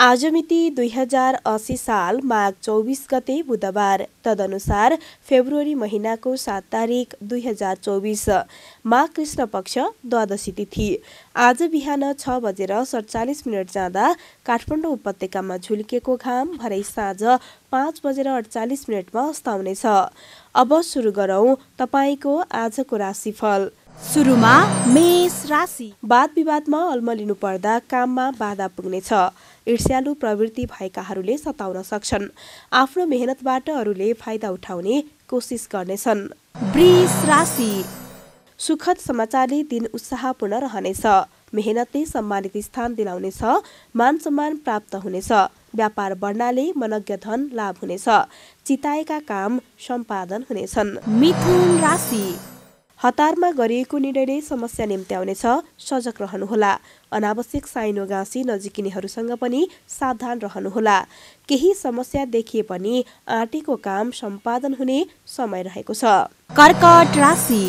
आज मिति दुई हजार असी साल माघ चौबिस गते बुधबार तदनुसार फेब्रुअरी महिनाको सात तारिक दुई हजार चौबिस माघ कृष्ण पक्ष द्वादशी तिथि आज बिहान छ बजेर सडचालिस मिनट जाँदा काठमाडौँ उपत्यकामा झुल्किएको घाम भरै साँझ पाँच बजेर अडचालिस मिनटमा अस्ताउनेछ अब सुरु गरौँ तपाईँको आजको राशिफल सुरुमा मेष राशि वाद विवादमा अल्मलिनु पर्दा काममा बाधा पुग्नेछ ईर्ष्यालु प्रवृत्ति भएकाहरूले सताउन सक्छन् आफ्नो मेहनतबाट अरूले फाइदा उठाउने कोसिस गर्नेछन् सुखद समाचारले दिन उत्साहपूर्ण रहनेछ मेहनतले सम्मानित स्थान दिलाउनेछ मान सम्मान प्राप्त हुनेछ व्यापार बढ्नाले मनज्ञ धन लाभ हुनेछ चिताएका काम सम्पादन हुनेछन् मिथुन राशि हतारमा गरिएको निर्णयले समस्या निम्त्याउनेछ सजग रहनुहोला अनावश्यक साइनो गाँसी नजिकिनेहरूसँग पनि सावधान रहनुहोला केही समस्या देखिए पनि आँटेको काम सम्पादन हुने समय रहेको छ कर्कट राशि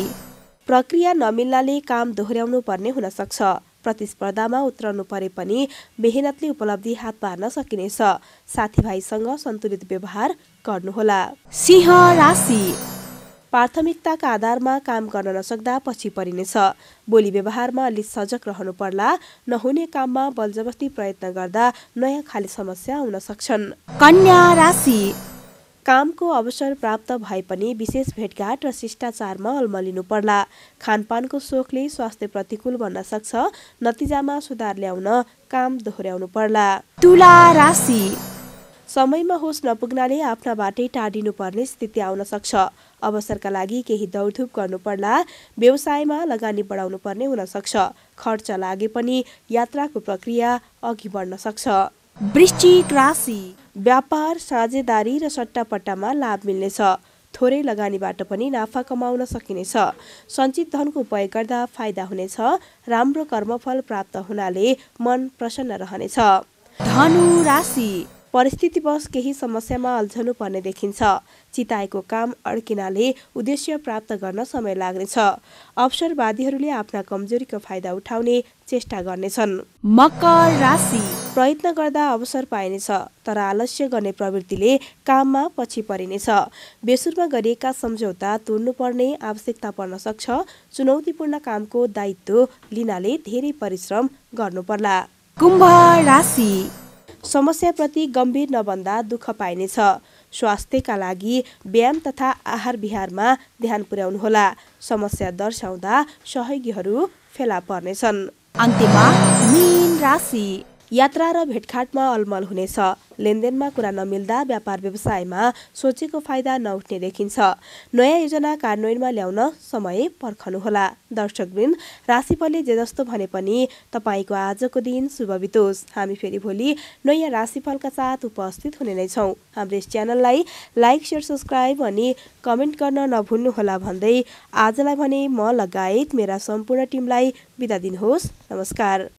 प्रक्रिया नमिल्नाले काम दोहोऱ्याउनु पर्ने हुन सक्छ प्रतिस्पर्धामा उत्रनु परे पनि मेहनतले उपलब्धि हात पार्न सकिनेछ साथीभाइसँग सन्तुलित व्यवहार गर्नुहोला सिंह राशि प्राथमिकताका आधारमा काम गर्न नसक्दा पछि परिनेछ बोली व्यवहारमा अलि सजग रहनु पर्ला नहुने काममा बलजबस्ती प्रयत्न गर्दा नयाँ खाले समस्या आउन सक्छन् कन्या राशि कामको अवसर प्राप्त भए पनि विशेष भेटघाट र शिष्टाचारमा अल्मलिनु पर्ला खानपानको सोखले स्वास्थ्य प्रतिकूल बन्न सक्छ नतिजामा सुधार ल्याउन काम दोहोऱ्याउनु पर्ला तुला राशि समयमा होस् नपुग्नाले आफ्ना बाटै टाढिनुपर्ने स्थिति आउन सक्छ अवसरका लागि केही दौडधुप गर्नुपर्ला व्यवसायमा लगानी बढाउनु पर्ने हुन सक्छ खर्च लागे पनि यात्राको प्रक्रिया अघि बढ्न सक्छ वृश्चिक राशि व्यापार साझेदारी र सट्टापट्टामा लाभ मिल्नेछ थोरै लगानीबाट पनि नाफा कमाउन सकिनेछ सञ्चित धनको उपयोग गर्दा फाइदा हुनेछ राम्रो कर्मफल प्राप्त हुनाले मन प्रसन्न रहनेछ धनु राशि परिस्थितिवश केही समस्यामा अल्झनु पर्ने देखिन्छ चिताएको काम अड्किनाले उद्देश्य प्राप्त गर्न समय लाग्नेछ अवसरवादीहरूले आफ्ना कमजोरीको फाइदा उठाउने चेष्टा गर्नेछन् मकर राशि प्रयत्न गर्दा अवसर पाइनेछ तर आलस्य गर्ने प्रवृत्तिले काममा पछि परिनेछ बेसुरमा गरिएका सम्झौता तोड्नुपर्ने आवश्यकता पर्न सक्छ चुनौतीपूर्ण कामको दायित्व लिनाले धेरै परिश्रम गर्नुपर्ला कुम्भ राशि समस्याप्रति गम्भीर नबन्दा दुःख पाइनेछ स्वास्थ्यका लागि व्यायाम तथा आहार विहारमा ध्यान पुर्याउनुहोला समस्या दर्शाउँदा सहयोगीहरू फेला पर्नेछन् अन्त्यमा राशि यात्रा र भेटघाटमा अलमल हुनेछ लेनदेनमा कुरा नमिल्दा व्यापार व्यवसायमा सोचेको फाइदा नउठ्ने देखिन्छ नयाँ योजना कार्यान्वयनमा ल्याउन समय पर्खनुहोला दर्शकवृन्द राशिफलले जे जस्तो भने पनि तपाईँको आजको दिन शुभ बितोस् हामी फेरि भोलि नयाँ राशिफलका साथ उपस्थित हुने नै छौँ हाम्रो यस च्यानललाई लाइक सेयर सब्सक्राइब अनि कमेन्ट गर्न नभुल्नुहोला भन्दै आजलाई भने म लगायत मेरा सम्पूर्ण टिमलाई बिदा दिनुहोस् नमस्कार